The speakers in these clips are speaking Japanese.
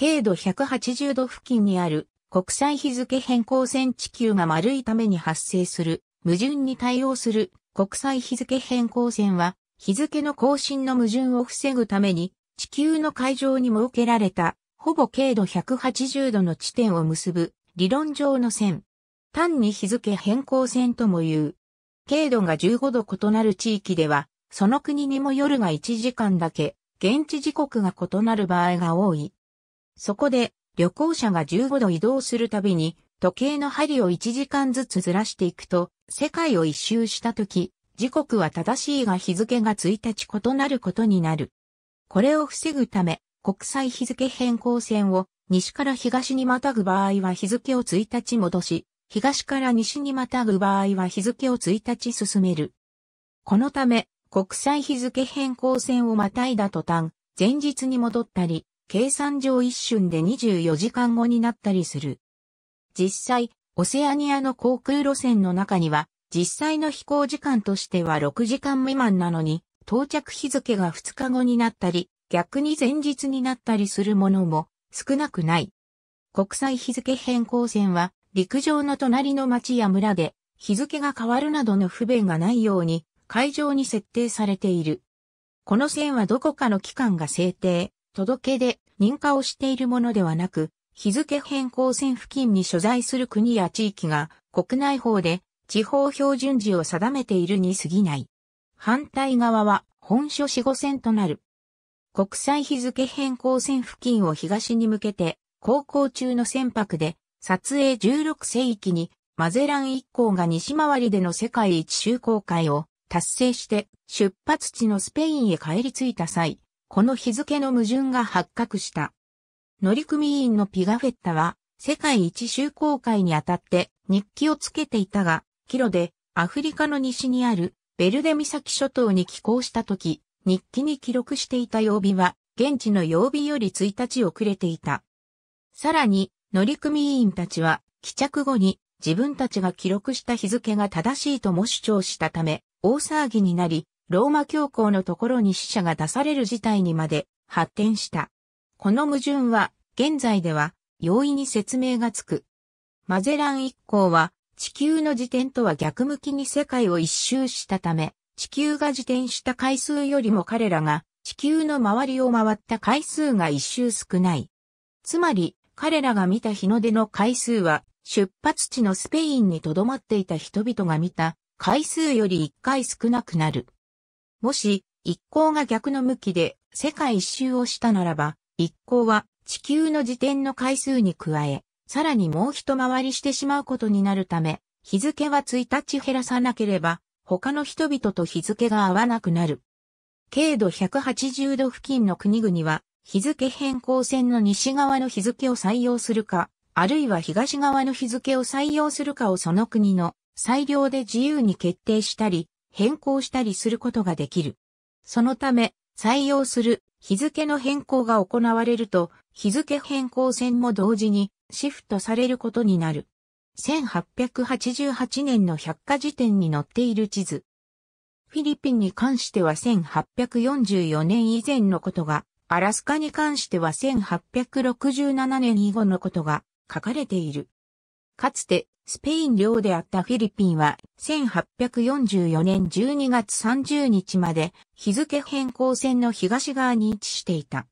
経度180度付近にある国際日付変更線地球が丸いために発生する矛盾に対応する国際日付変更線は日付の更新の矛盾を防ぐために地球の海上に設けられたほぼ経度180度の地点を結ぶ理論上の線。単に日付変更線とも言う。経度が15度異なる地域では、その国にも夜が1時間だけ、現地時刻が異なる場合が多い。そこで、旅行者が15度移動するたびに、時計の針を1時間ずつずらしていくと、世界を一周したとき、時刻は正しいが日付が1日異なることになる。これを防ぐため、国際日付変更線を西から東にまたぐ場合は日付を1日戻し、東から西にまたぐ場合は日付を1日進める。このため、国際日付変更線をまたいだ途端、前日に戻ったり、計算上一瞬で24時間後になったりする。実際、オセアニアの航空路線の中には、実際の飛行時間としては6時間未満なのに、到着日付が2日後になったり、逆に前日になったりするものも少なくない。国際日付変更線は、陸上の隣の町や村で日付が変わるなどの不便がないように、会場に設定されている。この線はどこかの機関が制定、届けで認可をしているものではなく、日付変更線付近に所在する国や地域が国内法で地方標準時を定めているに過ぎない。反対側は本書四五線となる。国際日付変更線付近を東に向けて航行中の船舶で撮影16世紀にマゼラン一行が西回りでの世界一周航海を達成して出発地のスペインへ帰り着いた際、この日付の矛盾が発覚した。乗組員のピガフェッタは、世界一周航海にあたって日記をつけていたが、キロでアフリカの西にあるベルデ岬諸島に寄港した時、日記に記録していた曜日は、現地の曜日より1日遅れていた。さらに、乗組員たちは、帰着後に自分たちが記録した日付が正しいとも主張したため、大騒ぎになり、ローマ教皇のところに死者が出される事態にまで発展した。この矛盾は、現在では、容易に説明がつく。マゼラン一行は、地球の自転とは逆向きに世界を一周したため、地球が自転した回数よりも彼らが、地球の周りを回った回数が一周少ない。つまり、彼らが見た日の出の回数は、出発地のスペインに留まっていた人々が見た回数より一回少なくなる。もし、一行が逆の向きで世界一周をしたならば、一行は地球の自転の回数に加え、さらにもう一回りしてしまうことになるため、日付は1日減らさなければ、他の人々と日付が合わなくなる。経度180度付近の国々は、日付変更線の西側の日付を採用するか、あるいは東側の日付を採用するかをその国の裁量で自由に決定したり、変更したりすることができる。そのため、採用する日付の変更が行われると、日付変更線も同時にシフトされることになる。1888年の百科事典に載っている地図。フィリピンに関しては1844年以前のことが、アラスカに関しては1867年以後のことが書かれている。かつてスペイン領であったフィリピンは1844年12月30日まで日付変更線の東側に位置していた。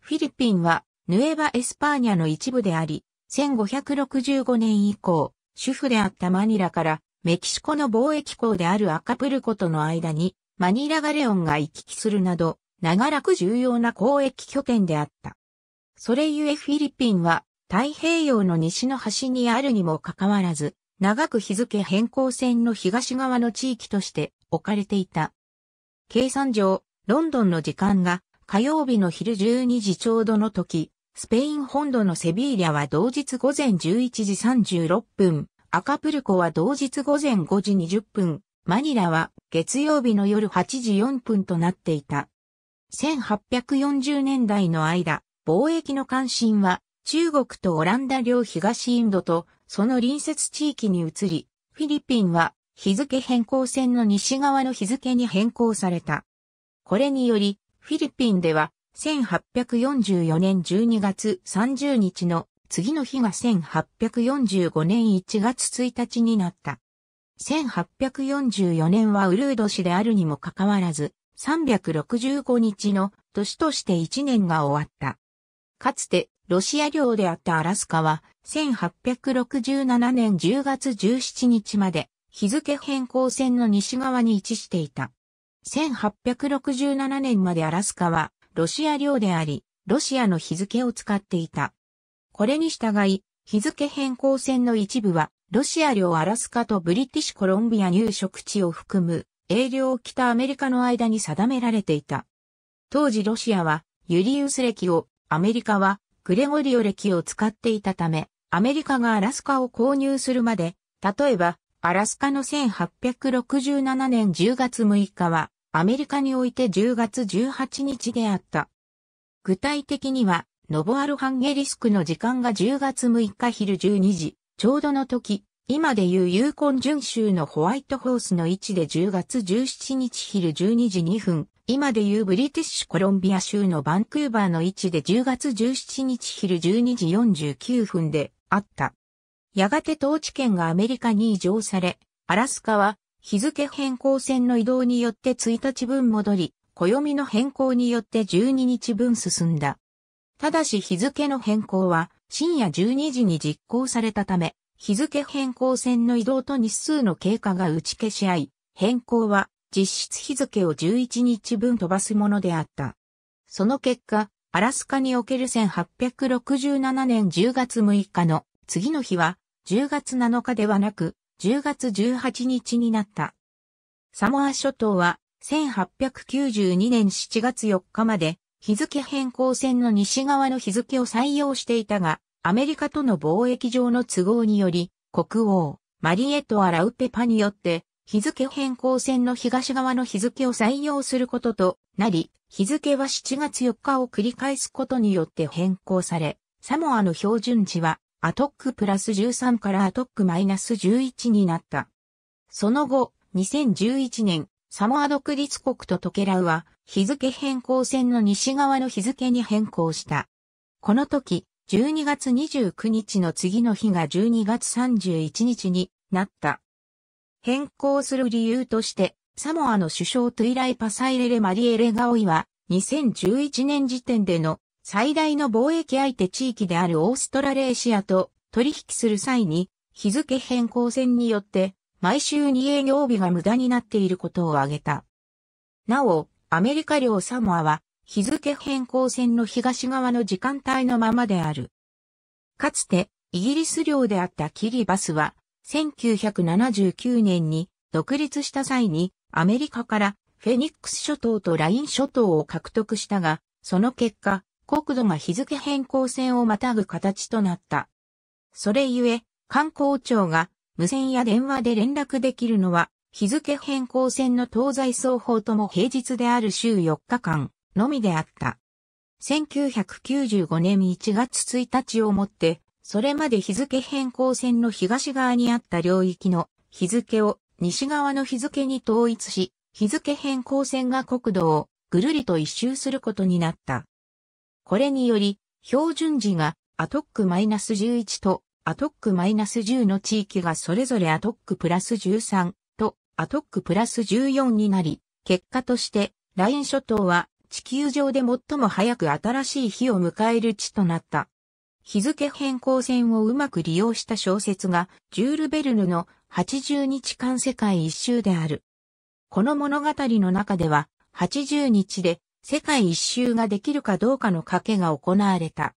フィリピンはヌエバ・エスパーニャの一部であり、1565年以降、主婦であったマニラからメキシコの貿易港であるアカプルコとの間にマニラガレオンが行き来するなど、長らく重要な交易拠点であった。それゆえフィリピンは太平洋の西の端にあるにもかかわらず、長く日付変更線の東側の地域として置かれていた。計算上、ロンドンの時間が火曜日の昼12時ちょうどの時、スペイン本土のセビーリャは同日午前11時36分、アカプルコは同日午前5時20分、マニラは月曜日の夜8時4分となっていた。1840年代の間、貿易の関心は中国とオランダ領東インドとその隣接地域に移り、フィリピンは日付変更線の西側の日付に変更された。これにより、フィリピンでは1844年12月30日の次の日が1845年1月1日になった。1844年はウルード氏であるにもかかわらず、365日の年として1年が終わった。かつてロシア領であったアラスカは、1867年10月17日まで、日付変更線の西側に位置していた。1867年までアラスカは、ロシア領であり、ロシアの日付を使っていた。これに従い、日付変更線の一部は、ロシア領アラスカとブリティッシュコロンビア入植地を含む、英領北アメリカの間に定められていた。当時ロシアは、ユリウス歴を、アメリカは、グレゴリオ歴を使っていたため、アメリカがアラスカを購入するまで、例えば、アラスカの1867年10月6日は、アメリカにおいて10月18日であった。具体的には、ノボアルハンゲリスクの時間が10月6日昼12時、ちょうどの時、今でいうユーコン巡州のホワイトホースの位置で10月17日昼12時2分、今でいうブリティッシュコロンビア州のバンクーバーの位置で10月17日昼12時49分であった。やがて統治権がアメリカに移譲され、アラスカは日付変更線の移動によって1日分戻り、暦の変更によって12日分進んだ。ただし日付の変更は深夜12時に実行されたため、日付変更線の移動と日数の経過が打ち消し合い、変更は実質日付を11日分飛ばすものであった。その結果、アラスカにおける1867年10月6日の次の日は10月7日ではなく10月18日になった。サモア諸島は1892年7月4日まで日付変更線の西側の日付を採用していたが、アメリカとの貿易上の都合により、国王、マリエト・ア・ラウペパによって、日付変更線の東側の日付を採用することとなり、日付は7月4日を繰り返すことによって変更され、サモアの標準値はアトックプラス13からアトックマイナス11になった。その後、2011年、サモア独立国とトケラウは日付変更線の西側の日付に変更した。この時、12月29日の次の日が12月31日になった。変更する理由として、サモアの首相トゥイライ・パサイレレ・マリエレ・ガオイは、2011年時点での最大の貿易相手地域であるオーストラレーシアと取引する際に、日付変更線によって、毎週2営業日が無駄になっていることを挙げた。なお、アメリカ領サモアは、日付変更線の東側の時間帯のままである。かつて、イギリス領であったキリバスは、1979年に独立した際にアメリカからフェニックス諸島とライン諸島を獲得したが、その結果、国土が日付変更線をまたぐ形となった。それゆえ、観光庁が無線や電話で連絡できるのは日付変更線の東西双方とも平日である週4日間のみであった。1995年1月1日をもってそれまで日付変更線の東側にあった領域の日付を西側の日付に統一し、日付変更線が国土をぐるりと一周することになった。これにより、標準時がアトックマイナス -11 とアトックマイナ -10 の地域がそれぞれアトックプラス13とアトックプラス14になり、結果としてライン諸島は地球上で最も早く新しい日を迎える地となった。日付変更線をうまく利用した小説が、ジュール・ベルヌの80日間世界一周である。この物語の中では、80日で世界一周ができるかどうかの賭けが行われた。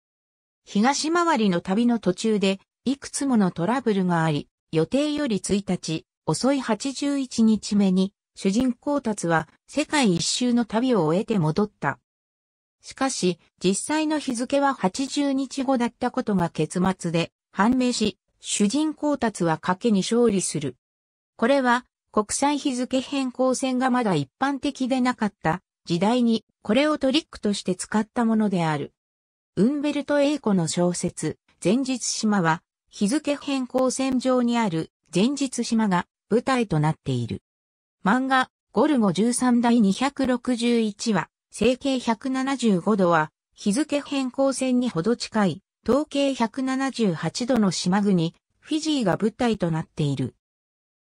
東回りの旅の途中で、いくつものトラブルがあり、予定より1日、遅い81日目に、主人公達は世界一周の旅を終えて戻った。しかし、実際の日付は80日後だったことが結末で判明し、主人公達は賭けに勝利する。これは、国際日付変更戦がまだ一般的でなかった時代にこれをトリックとして使ったものである。ウンベルト・エイコの小説、前日島は、日付変更線上にある前日島が舞台となっている。漫画、ゴルゴ13第261話、整形175度は、日付変更線にほど近い、統計178度の島国、フィジーが舞台となっている。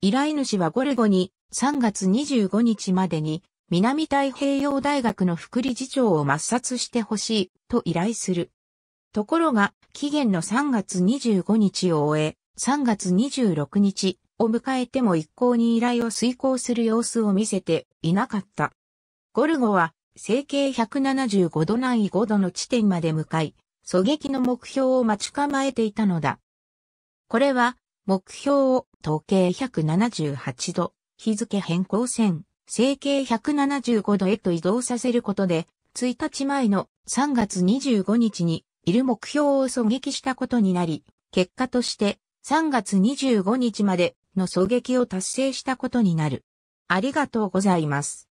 依頼主はゴルゴに3月25日までに南太平洋大学の副理事長を抹殺してほしいと依頼する。ところが期限の3月25日を終え、3月26日を迎えても一向に依頼を遂行する様子を見せていなかった。ゴルゴは整形175度南緯5度の地点まで向かい、狙撃の目標を待ち構えていたのだ。これは、目標を統計178度、日付変更線、整形175度へと移動させることで、1日前の3月25日にいる目標を狙撃したことになり、結果として3月25日までの狙撃を達成したことになる。ありがとうございます。